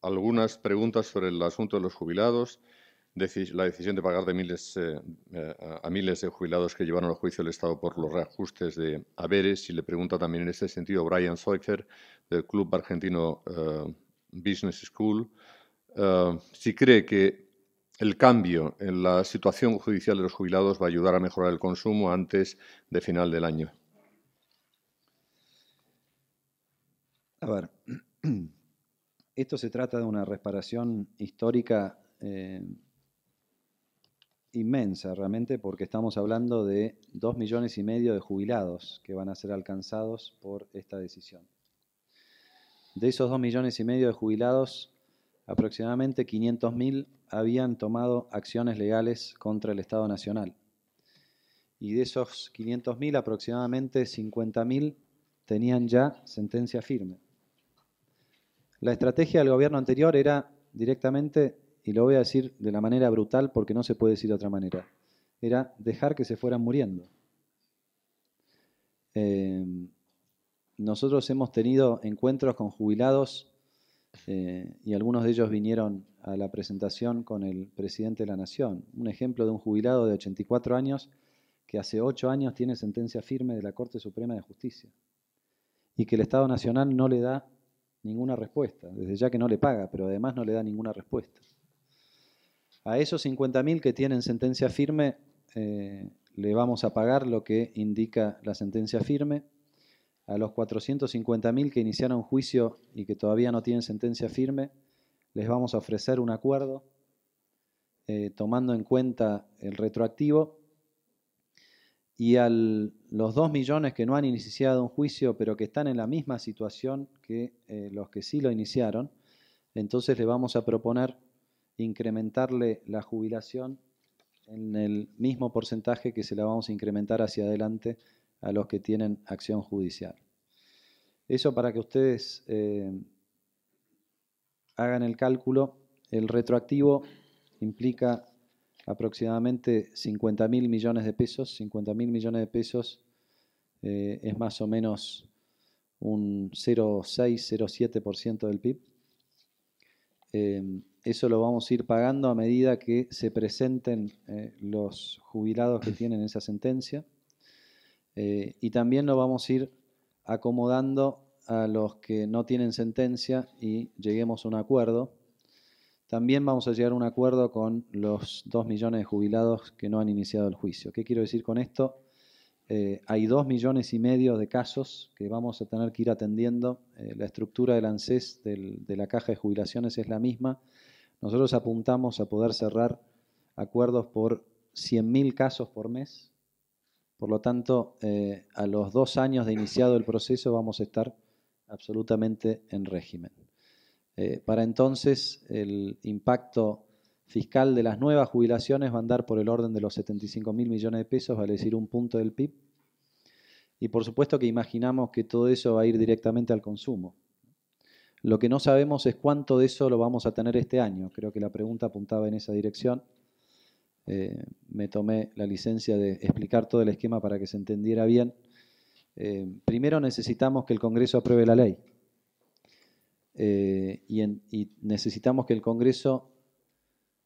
Algunas preguntas sobre el asunto de los jubilados, la decisión de pagar eh, eh, a miles de jubilados que llevaron al juicio el Estado por los reajustes de haberes, y le pregunta también en ese sentido Brian Soifer del Club Argentino eh, Business School, eh, si cree que el cambio en la situación judicial de los jubilados va a ayudar a mejorar el consumo antes de final del año. A ver, esto se trata de una reparación histórica eh, inmensa realmente porque estamos hablando de dos millones y medio de jubilados que van a ser alcanzados por esta decisión. De esos 2 millones y medio de jubilados, aproximadamente 500.000 habían tomado acciones legales contra el Estado Nacional. Y de esos 500.000, aproximadamente 50.000 tenían ya sentencia firme. La estrategia del gobierno anterior era directamente, y lo voy a decir de la manera brutal porque no se puede decir de otra manera, era dejar que se fueran muriendo. Eh, nosotros hemos tenido encuentros con jubilados eh, y algunos de ellos vinieron a la presentación con el presidente de la Nación. Un ejemplo de un jubilado de 84 años que hace 8 años tiene sentencia firme de la Corte Suprema de Justicia y que el Estado Nacional no le da ninguna respuesta, desde ya que no le paga, pero además no le da ninguna respuesta. A esos 50.000 que tienen sentencia firme eh, le vamos a pagar lo que indica la sentencia firme a los 450.000 que iniciaron juicio y que todavía no tienen sentencia firme, les vamos a ofrecer un acuerdo eh, tomando en cuenta el retroactivo. Y a los 2 millones que no han iniciado un juicio, pero que están en la misma situación que eh, los que sí lo iniciaron, entonces le vamos a proponer incrementarle la jubilación en el mismo porcentaje que se la vamos a incrementar hacia adelante a los que tienen acción judicial. Eso para que ustedes eh, hagan el cálculo, el retroactivo implica aproximadamente 50 mil millones de pesos. 50 mil millones de pesos eh, es más o menos un 0,6-0,7% del PIB. Eh, eso lo vamos a ir pagando a medida que se presenten los jubilados que tienen esa sentencia. Eh, y también lo vamos a ir acomodando a los que no tienen sentencia y lleguemos a un acuerdo. También vamos a llegar a un acuerdo con los dos millones de jubilados que no han iniciado el juicio. ¿Qué quiero decir con esto? Eh, hay dos millones y medio de casos que vamos a tener que ir atendiendo. Eh, la estructura del ANSES, de la caja de jubilaciones, es la misma. Nosotros apuntamos a poder cerrar acuerdos por 100.000 casos por mes, por lo tanto, eh, a los dos años de iniciado el proceso vamos a estar absolutamente en régimen. Eh, para entonces, el impacto fiscal de las nuevas jubilaciones va a andar por el orden de los 75 mil millones de pesos, vale decir un punto del PIB. Y por supuesto que imaginamos que todo eso va a ir directamente al consumo. Lo que no sabemos es cuánto de eso lo vamos a tener este año. Creo que la pregunta apuntaba en esa dirección. Eh, me tomé la licencia de explicar todo el esquema para que se entendiera bien. Eh, primero necesitamos que el Congreso apruebe la ley eh, y, necesitamos que el Congreso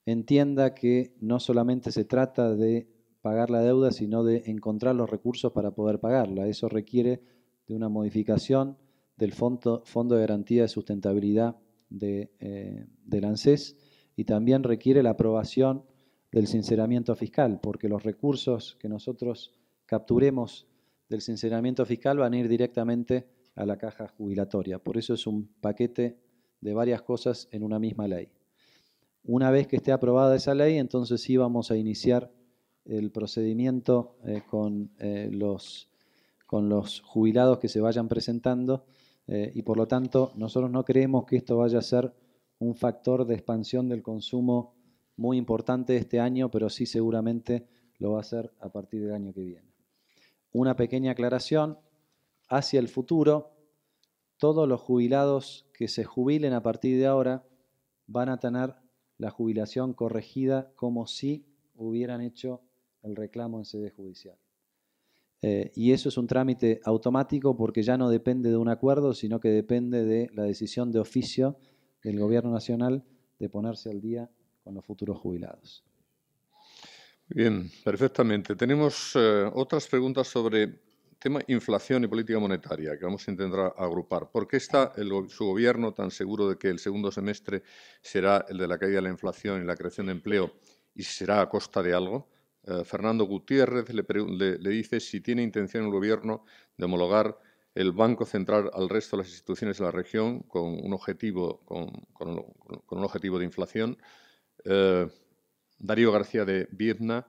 entienda que no solamente se trata de pagar la deuda, sino de encontrar los recursos para poder pagarla. Eso requiere de una modificación del Fondo, de Garantía de Sustentabilidad de, del ANSES y también requiere la aprobación del sinceramiento fiscal, porque los recursos que nosotros capturemos del sinceramiento fiscal van a ir directamente a la caja jubilatoria. Por eso es un paquete de varias cosas en una misma ley. Una vez que esté aprobada esa ley, entonces sí vamos a iniciar el procedimiento eh, con, eh, los, con los jubilados que se vayan presentando eh, y por lo tanto nosotros no creemos que esto vaya a ser un factor de expansión del consumo muy importante este año, pero sí seguramente lo va a hacer a partir del año que viene. Una pequeña aclaración, hacia el futuro, todos los jubilados que se jubilen a partir de ahora van a tener la jubilación corregida como si hubieran hecho el reclamo en sede judicial. Eh, y eso es un trámite automático porque ya no depende de un acuerdo, sino que depende de la decisión de oficio del Gobierno Nacional de ponerse al día con los futuros jubilados. Bien, perfectamente. Tenemos eh, otras preguntas sobre tema inflación y política monetaria que vamos a intentar agrupar. ¿Por qué está su gobierno tan seguro de que el segundo semestre será el de la caída de la inflación y la creación de empleo y será a costa de algo? Eh, Fernando Gutiérrez le, dice si tiene intención el gobierno de homologar el Banco Central al resto de las instituciones de la región con un objetivo, con un objetivo de inflación eh, Darío García de Vietna,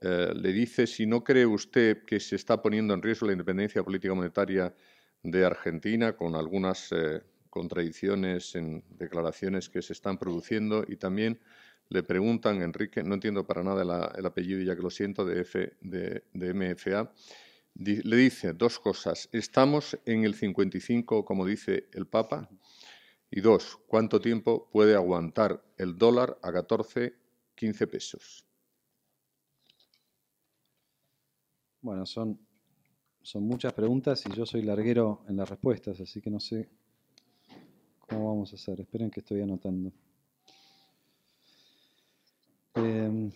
eh, le dice, si no cree usted que se está poniendo en riesgo la independencia política monetaria de Argentina, con algunas eh, contradicciones en declaraciones que se están produciendo, y también le preguntan, Enrique, no entiendo para nada el apellido, ya que lo siento, de, de, MFA, le dice dos cosas. Estamos en el 55, como dice el Papa, y dos, ¿cuánto tiempo puede aguantar el dólar a 14, 15 pesos? Bueno, son, son muchas preguntas y yo soy larguero en las respuestas, así que no sé cómo vamos a hacer. Esperen que estoy anotando. Em,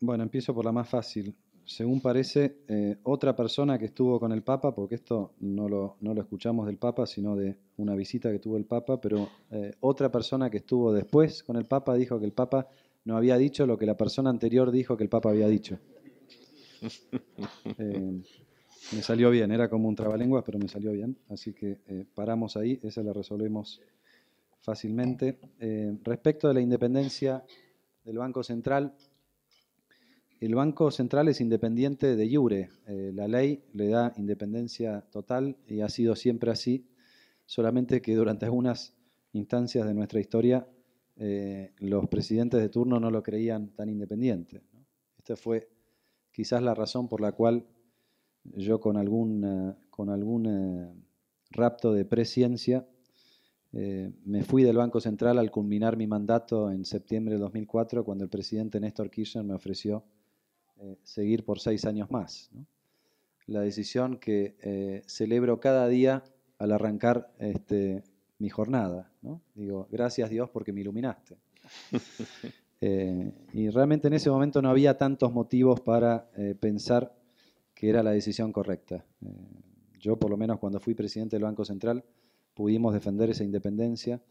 bueno, empiezo por la más fácil según parece, eh, otra persona que estuvo con el Papa, porque esto no lo, escuchamos del Papa, sino de una visita que tuvo el Papa, pero eh, otra persona que estuvo después con el Papa dijo que el Papa no había dicho lo que la persona anterior dijo que el Papa había dicho. Eh, me salió bien, era como un trabalenguas, pero me salió bien, así que paramos ahí, esa la resolvemos fácilmente. respecto de la independencia del Banco Central, el Banco Central es independiente de Iure, eh, la ley le da independencia total y ha sido siempre así, solamente que durante algunas instancias de nuestra historia eh, los presidentes de turno no lo creían tan independiente. Esta fue quizás la razón por la cual yo con algún, eh, con algún rapto de presciencia me fui del Banco Central al culminar mi mandato en septiembre de 2004 cuando el presidente Néstor Kirchner me ofreció eh, seguir por seis años más. La decisión que eh, celebro cada día al arrancar este, mi jornada. Digo, gracias Dios porque me iluminaste. Eh, y realmente en ese momento no había tantos motivos para pensar que era la decisión correcta. yo, por lo menos cuando fui presidente del Banco Central, pudimos defender esa independencia.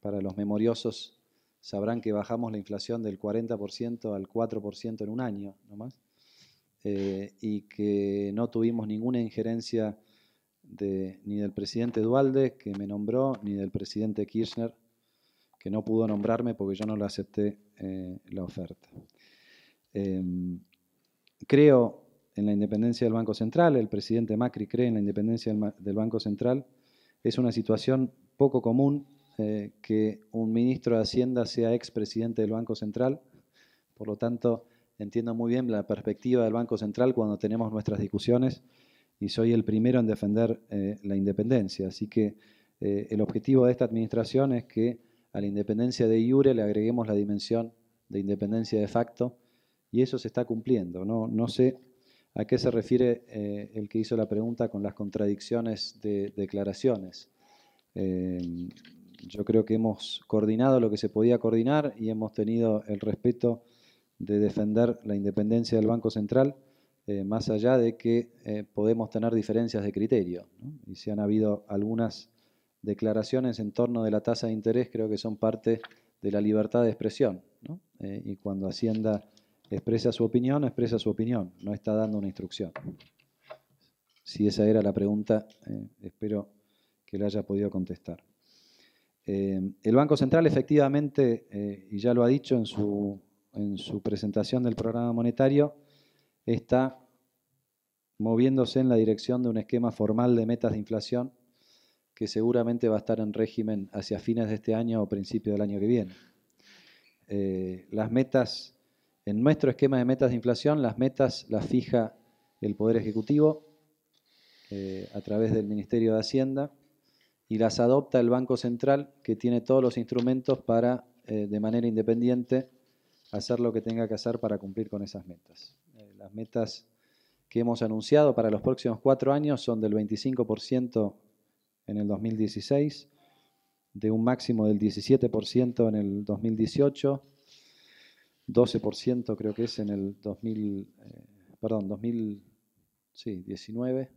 para los memoriosos sabrán que bajamos la inflación del 40% al 4% en un año nomás, eh, y que no tuvimos ninguna injerencia de, ni del presidente Dualde, que me nombró, ni del presidente Kirchner, que no pudo nombrarme porque yo no le acepté eh, la oferta. Em, creo en la independencia del Banco Central, el presidente Macri cree en la independencia del Banco Central, es una situación poco común eh, que un ministro de Hacienda sea expresidente del Banco Central. Por lo tanto, entiendo muy bien la perspectiva del Banco Central cuando tenemos nuestras discusiones y soy el primero en defender eh, la independencia. Así que eh, el objetivo de esta administración es que a la independencia de Iure le agreguemos la dimensión de independencia de facto y eso se está cumpliendo. No, no sé a qué se refiere el que hizo la pregunta con las contradicciones de declaraciones yo creo que hemos coordinado lo que se podía coordinar y hemos tenido el respeto de defender la independencia del Banco Central, eh, más allá de que eh, podemos tener diferencias de criterio. Y si han habido algunas declaraciones en torno de la tasa de interés, creo que son parte de la libertad de expresión. Eh, y cuando Hacienda expresa su opinión, expresa su opinión, no está dando una instrucción. Si esa era la pregunta, espero que la haya podido contestar. Eh, el Banco Central efectivamente, eh, y ya lo ha dicho en su, presentación del programa monetario, está moviéndose en la dirección de un esquema formal de metas de inflación que seguramente va a estar en régimen hacia fines de este año o principio del año que viene. Eh, las metas, en nuestro esquema de metas de inflación, las metas las fija el Poder Ejecutivo a través del Ministerio de Hacienda y las adopta el Banco Central, que tiene todos los instrumentos para, eh, de manera independiente, hacer lo que tenga que hacer para cumplir con esas metas. Eh, las metas que hemos anunciado para los próximos cuatro años son del 25% en el 2016, de un máximo del 17% en el 2018, 12% creo que es en el 2000, eh, perdón, 2019,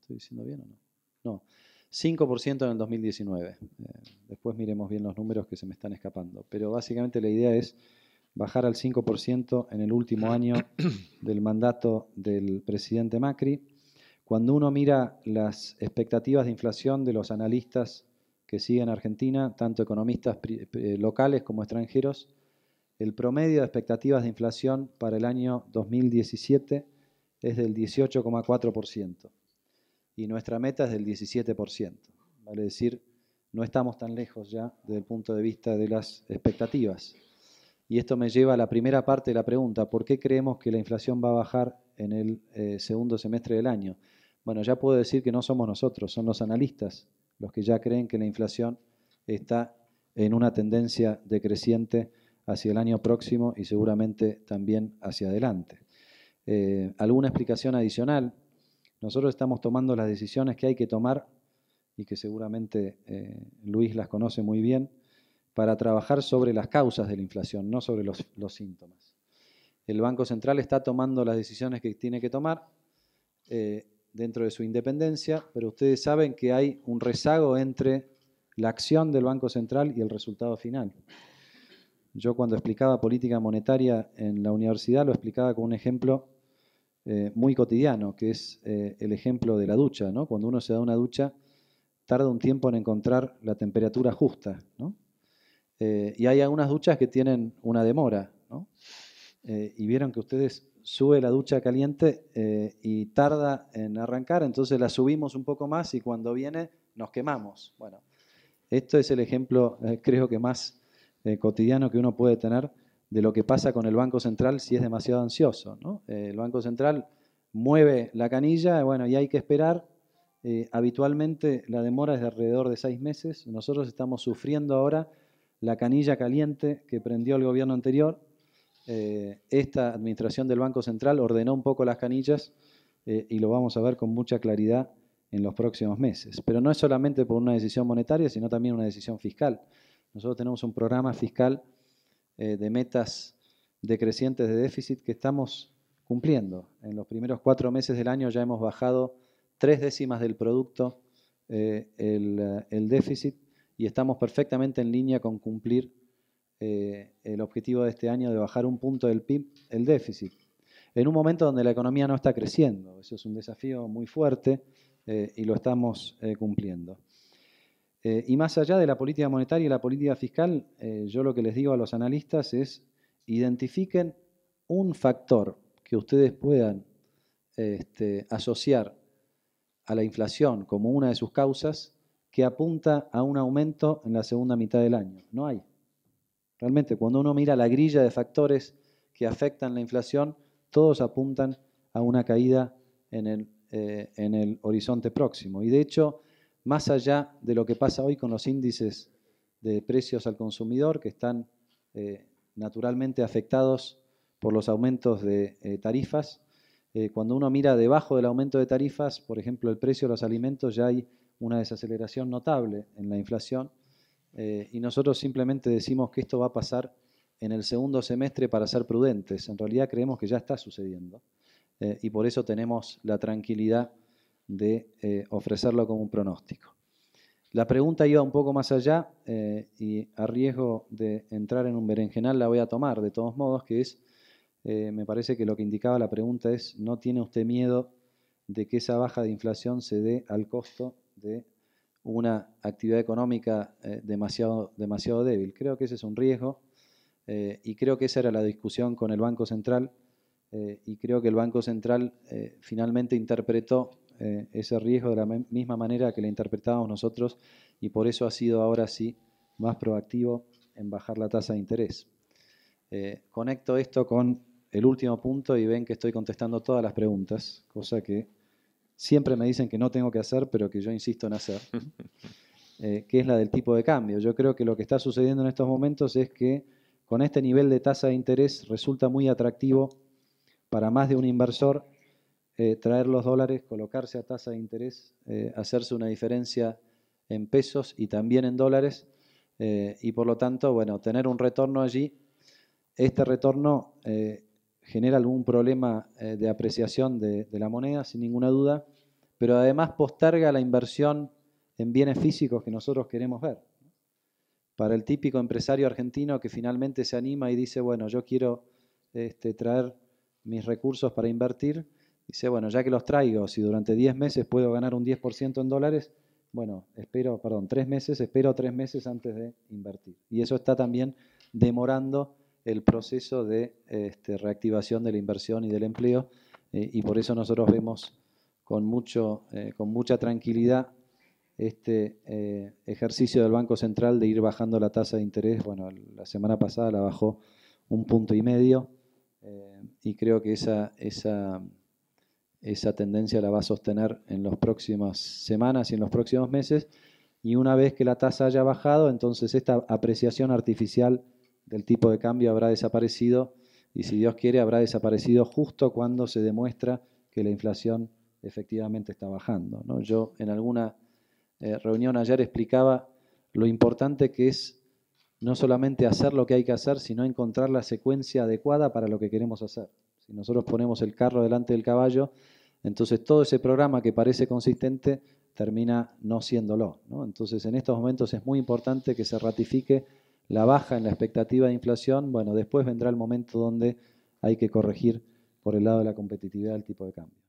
¿estoy diciendo bien o no? No, 5% en el 2019. Eh, después miremos bien los números que se me están escapando. Pero básicamente la idea es bajar al 5% en el último año del mandato del presidente Macri. Cuando uno mira las expectativas de inflación de los analistas que siguen Argentina, tanto economistas eh, locales como extranjeros, el promedio de expectativas de inflación para el año 2017 es del 18,4% y nuestra meta es del 17%. Vale decir, no estamos tan lejos ya desde el punto de vista de las expectativas. Y esto me lleva a la primera parte de la pregunta, ¿por qué creemos que la inflación va a bajar en el eh, segundo semestre del año? Bueno, ya puedo decir que no somos nosotros, son los analistas los que ya creen que la inflación está en una tendencia decreciente hacia el año próximo y seguramente también hacia adelante. Eh, ¿Alguna explicación adicional? Nosotros estamos tomando las decisiones que hay que tomar y que seguramente eh, Luis las conoce muy bien, para trabajar sobre las causas de la inflación, no sobre los, síntomas. El Banco Central está tomando las decisiones que tiene que tomar eh, dentro de su independencia, pero ustedes saben que hay un rezago entre la acción del Banco Central y el resultado final. Yo cuando explicaba política monetaria en la universidad lo explicaba con un ejemplo eh, muy cotidiano, que es eh, el ejemplo de la ducha. ¿no? Cuando uno se da una ducha, tarda un tiempo en encontrar la temperatura justa. ¿no? Eh, y hay algunas duchas que tienen una demora. ¿no? y vieron que ustedes sube la ducha caliente y tarda en arrancar, entonces la subimos un poco más y cuando viene nos quemamos. Bueno, esto es el ejemplo, creo que más cotidiano que uno puede tener de lo que pasa con el Banco Central si es demasiado ansioso. ¿no? Eh, el Banco Central mueve la canilla, bueno, y hay que esperar. Eh, habitualmente la demora es de alrededor de seis meses. Nosotros estamos sufriendo ahora la canilla caliente que prendió el gobierno anterior. Eh, esta administración del Banco Central ordenó un poco las canillas y lo vamos a ver con mucha claridad en los próximos meses. Pero no es solamente por una decisión monetaria, sino también una decisión fiscal. Nosotros tenemos un programa fiscal eh, de metas decrecientes de déficit que estamos cumpliendo. En los primeros cuatro meses del año ya hemos bajado tres décimas del producto eh, el, déficit y estamos perfectamente en línea con cumplir eh, el objetivo de este año de bajar un punto del PIB el déficit. En un momento donde la economía no está creciendo, eso es un desafío muy fuerte y lo estamos cumpliendo. Eh, y más allá de la política monetaria y la política fiscal, eh, yo lo que les digo a los analistas es identifiquen un factor que ustedes puedan este, asociar a la inflación como una de sus causas que apunta a un aumento en la segunda mitad del año. No hay. Realmente, cuando uno mira la grilla de factores que afectan la inflación, todos apuntan a una caída en el, eh, en el horizonte próximo. Y de hecho, más allá de lo que pasa hoy con los índices de precios al consumidor, que están eh, naturalmente afectados por los aumentos de eh, tarifas. Eh, cuando uno mira debajo del aumento de tarifas, por ejemplo, el precio de los alimentos, ya hay una desaceleración notable en la inflación y nosotros simplemente decimos que esto va a pasar en el segundo semestre para ser prudentes. En realidad creemos que ya está sucediendo y por eso tenemos la tranquilidad de eh, ofrecerlo como un pronóstico. La pregunta iba un poco más allá eh, y a riesgo de entrar en un berenjenal la voy a tomar de todos modos, que es, eh, me parece que lo que indicaba la pregunta es, ¿no tiene usted miedo de que esa baja de inflación se dé al costo de una actividad económica demasiado, demasiado débil? Creo que ese es un riesgo y creo que esa era la discusión con el Banco Central y creo que el Banco Central finalmente interpretó eh, ese riesgo de la misma manera que lo interpretábamos nosotros y por eso ha sido ahora sí más proactivo en bajar la tasa de interés. Eh, conecto esto con el último punto y ven que estoy contestando todas las preguntas, cosa que siempre me dicen que no tengo que hacer, pero que yo insisto en hacer, eh, que es la del tipo de cambio. Yo creo que lo que está sucediendo en estos momentos es que con este nivel de tasa de interés resulta muy atractivo para más de un inversor eh, traer los dólares, colocarse a tasa de interés, eh, hacerse una diferencia en pesos y también en dólares, eh, y por lo tanto, bueno, tener un retorno allí. Este retorno genera algún problema de apreciación de, la moneda, sin ninguna duda, pero además posterga la inversión en bienes físicos que nosotros queremos ver. Para el típico empresario argentino que finalmente se anima y dice, bueno, yo quiero este, traer mis recursos para invertir, Dice, bueno, ya que los traigo, si durante 10 meses puedo ganar un 10% en dólares, bueno, espero, perdón, 3 meses, espero 3 meses antes de invertir. Y eso está también demorando el proceso de este, reactivación de la inversión y del empleo. Eh, y por eso nosotros vemos con, mucho, eh, con mucha tranquilidad este eh, ejercicio del Banco Central de ir bajando la tasa de interés. Bueno, la semana pasada la bajó un punto y medio y creo que esa, esa esa tendencia la va a sostener en las próximas semanas y en los próximos meses. Y una vez que la tasa haya bajado, entonces esta apreciación artificial del tipo de cambio habrá desaparecido y si Dios quiere habrá desaparecido justo cuando se demuestra que la inflación efectivamente está bajando. ¿no? Yo en alguna eh, reunión ayer explicaba lo importante que es no solamente hacer lo que hay que hacer, sino encontrar la secuencia adecuada para lo que queremos hacer. Si nosotros ponemos el carro delante del caballo, entonces todo ese programa que parece consistente termina no siéndolo. Entonces en estos momentos es muy importante que se ratifique la baja en la expectativa de inflación. Bueno, después vendrá el momento donde hay que corregir por el lado de la competitividad el tipo de cambio.